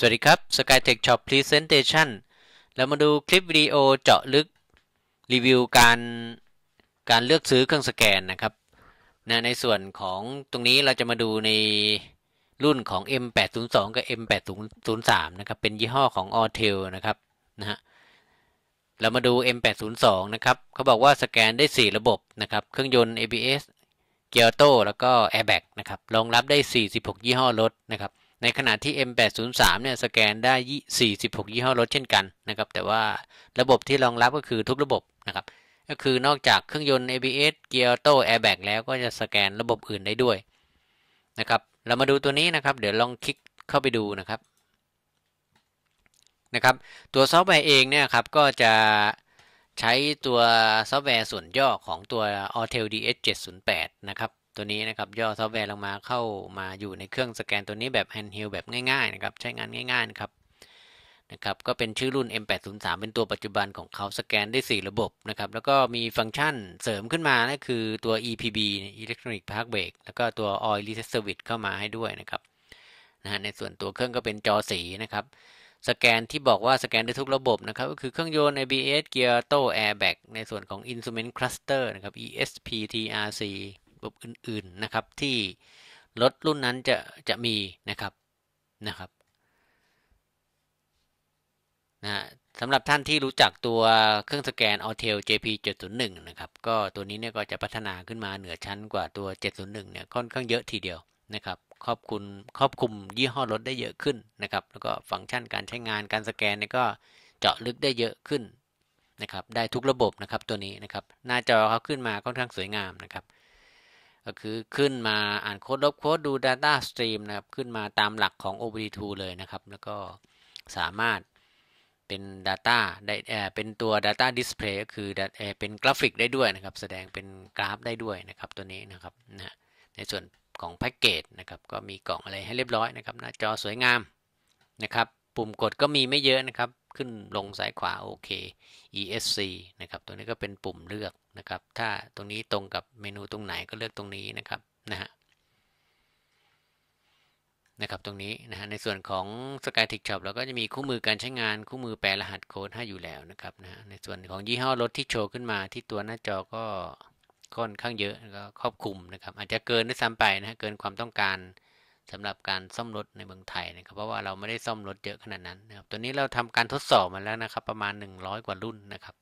สวัสดีครับ Skytech Shop Presentation เรามาดูคลิปวิดีโอเจาะลึกรีวิวการการเลือกซื้อเครื่องสแกนนะครับนะในส่วนของตรงนี้เราจะมาดูในรุ่นของ M802 กับ M803 นะครับ เป็นยี่ห้อของ Autel นะครับนะฮะเรามาดู M802 นะครับ เขาบอกว่าสแกนได้ 4 ระบบนะครับ เครื่องยนต์ ABS เกียร์โต้แล้วก็ Airbag นะครับ รองรับได้ 46 ยี่ห้อรถนะครับในขณะที่ M803 เนี่ยสแกนได้ 46 ยี่ห้อรถเช่นกันนะครับแต่ว่าระบบที่รองรับก็คือทุกระบบนะครับก็คือนอกจากเครื่องยนต์ ABS เกียร์ออโต้แอร์แบกแล้วก็จะสแกนระบบอื่นได้ด้วยนะครับเรามาดูตัวนี้นะครับ เดี๋ยวลองคลิกเข้าไปดูนะครับนะครับตัวซอฟต์แวร์เองเนี่ยครับก็จะใช้ตัวซอฟต์แวร์ส่วนย่อของตัว Autel DS 708นะครับตัวนี้นะครับย่อซอฟต์แวร์ลงมาเข้ามาอยู่ในเครื่องสแกนตัวนี้แบบแฮนด์เฮลแบบง่ายๆนะครับใช้งานง่ายๆนะครับนะครับก็เป็นชื่อรุ่น M803 เป็นตัวปัจจุบันของเขาสแกนได้ 4 ระบบนะครับแล้วก็มีฟังก์ชันเสริมขึ้นมานะคือตัว EPB Electronic Park Brake แล้วก็ตัว Oil Reset Service เข้ามาให้ด้วยนะครับนะฮะในส่วนตัวเครื่องก็เป็นจอสีนะครับ สแกนที่บอกว่าสแกนได้ทุกระบบนะครับก็คือเครื่องยนต์ ABS เกียร์โต้ i r b a g ในส่วนของ Instrument Cluster นะครับ ESP TRC บบอื่นๆ นะครับที่รถรุ่นนั้นจะจะมีนะครับนะครับนะสำหรับท่านที่รู้จักตัวเครื่องสแกน Autel JP 701นะครับก็ตัวนี้เนี่ยก็จะพัฒนาขึ้นมาเหนือชั้นกว่าตัว701เนี่ยค่อนข้างเยอะทีเดียวนะครับครอบคุมครอบคุมยี่ห้อรถได้เยอะขึ้นนะครับ แล้วก็ฟังก์ชันการใช้งานการสแกนเนี่ยก็เจาะลึกได้เยอะขึ้นนะครับได้ทุกระบบนะครับตัวนี้นะครับหน้าจอเขาขึ้นมาค่อนข้างสวยงามนะครับก็คือขึ้นมาอ่านโค้ดลบโค้ดดู Data Stream นะครับขึ้นมาตามหลักของ OBD2 เลยนะครับ แล้วก็สามารถเป็น Data ได้เป็นตัว Data Display ก็คือเป็นกราฟิกได้ด้วยนะครับ แสดงเป็นกราฟได้ด้วยนะครับตัวนี้นะครับนะในส่วนของแพ็กเกจนะครับก็มีกล่องอะไรให้เรียบร้อยนะครับ หน้าจอสวยงามนะครับ ปุ่มกดก็มีไม่เยอะนะครับขึ้นลงซ้ายขวาโอเค ESC นะครับตัวนี้ก็เป็นปุ่มเลือกนะครับถ้าตรงนี้ตรงกับเมนูตรงไหนก็เลือกตรงนี้นะครับนะฮะนะครับตรงนี้นะฮะในส่วนของ Skytech Shop เราก็จะมีคู่มือการใช้งานคู่มือแปลรหัสโค้ดให้อยู่แล้วนะครับนะในส่วนของยี่ห้อรถที่โชว์ขึ้นมาที่ตัวหน้าจอก็ค่อนข้างเยอะก็ครอบคลุมนะครับอาจจะเกินด้วยซ้ำไปนะฮะเกินความต้องการสำหรับการซ่อมรถในเมืองไทยนะครับเพราะว่าเราไม่ได้ซ่อมรถเยอะขนาดนั้นนะครับ ตัวนี้เราทำการทดสอบมาแล้วนะครับ ประมาณ 100 กว่ารุ่นนะครับ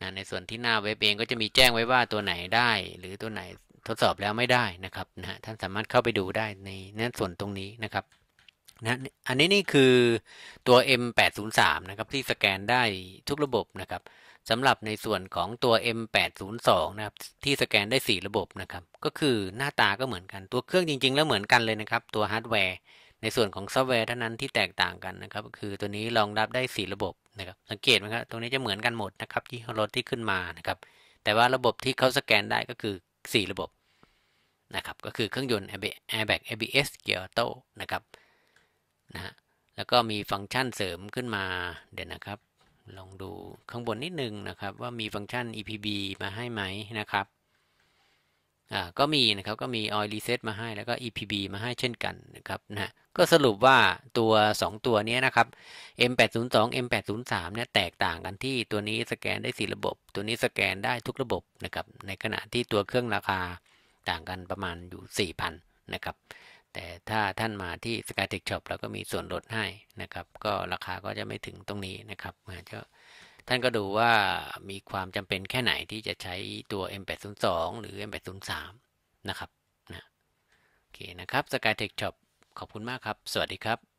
นะในส่วนที่หน้าเว็บเองก็จะมีแจ้งไว้ว่าตัวไหนได้ หรือตัวไหนทดสอบแล้วไม่ได้นะครับนะท่านสามารถเข้าไปดูได้ในน้นส่วนตรงนี้นะครับนะอันนี้นี่คือตัว M803 นะครับที่สแกนได้ทุกระบบนะครับสำหรับในส่วนของตัว M802 นะครับที่สแกนได้ 4 ระบบนะครับ ก็คือหน้าตาก็เหมือนกันตัวเครื่องจริงๆ แล้วเหมือนกันเลยนะครับตัวฮาร์ดแวร์ ในส่วนของซอฟต์แวร์เท่านั้นที่แตกต่างกันนะครับคือตัวนี้รองรับได้ 4 ระบบนะครับสังเกตไหมครับตรงนี้จะเหมือนกันหมดนะครับที่รถที่ขึ้นมานะครับแต่ว่าระบบที่เขาสแกนได้ก็คือ 4 ระบบนะครับก็คือเครื่องยนต์ airbag ABS เกียร์โต้นะครับนะฮะแล้วก็มีฟังก์ชันเสริมขึ้นมาเดี๋ยวนะครับลองดูข้างบนนิดนึงนะครับว่ามีฟังก์ชัน EPB มาให้ไหมนะครับอ่าก็มีนะครับก็มี oil reset มาให้แล้วก็ EPB มาให้เช่นกันนะครับนะก็สรุปว่าตัว 2 ตัวนี้นะครับ M802 M803 เนี่ยแตกต่างกันที่ตัวนี้สแกนได้ 4 ระบบ ตัวนี้สแกนได้ทุกระบบนะครับในขณะที่ตัวเครื่องราคาต่างกันประมาณอยู่ 4,000 นะครับแต่ถ้าท่านมาที่ Skytech Shop เราก็มีส่วนลดให้นะครับ ก็ราคาก็จะไม่ถึงตรงนี้นะครับมาจะท่านก็ดูว่ามีความจำเป็นแค่ไหนที่จะใช้ตัว M802 หรือ M803 นะครับนะโอเคนะครับ Skytech Shop ขอบคุณมากครับ สวัสดีครับ